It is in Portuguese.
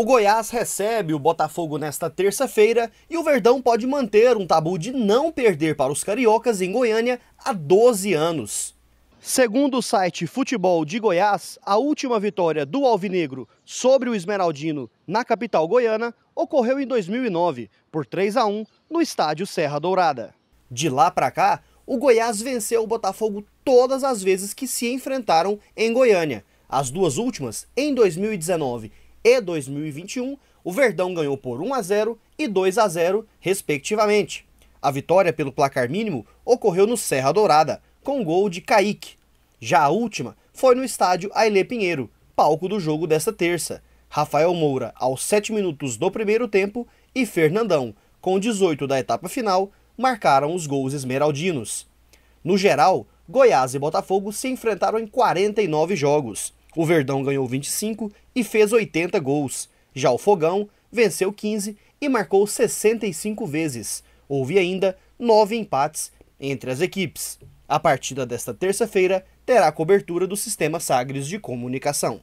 O Goiás recebe o Botafogo nesta terça-feira e o Verdão pode manter um tabu de não perder para os cariocas em Goiânia há 12 anos. Segundo o site Futebol de Goiás, a última vitória do Alvinegro sobre o Esmeraldino na capital goiana ocorreu em 2009, por 3 a 1, no estádio Serra Dourada. De lá para cá, o Goiás venceu o Botafogo todas as vezes que se enfrentaram em Goiânia, as duas últimas em 2019 e 2021, o Verdão ganhou por 1 a 0 e 2 a 0, respectivamente. A vitória pelo placar mínimo ocorreu no Serra Dourada, com gol de Kaique. Já a última foi no estádio Ailê Pinheiro, palco do jogo desta terça. Rafael Moura, aos 7 minutos do primeiro tempo, e Fernandão, com 18 da etapa final, marcaram os gols esmeraldinos. No geral, Goiás e Botafogo se enfrentaram em 49 jogos. O Verdão ganhou 25 e fez 80 gols. Já o Fogão venceu 15 e marcou 65 vezes. Houve ainda nove empates entre as equipes. A partida desta terça-feira terá cobertura do sistema Sagres de comunicação.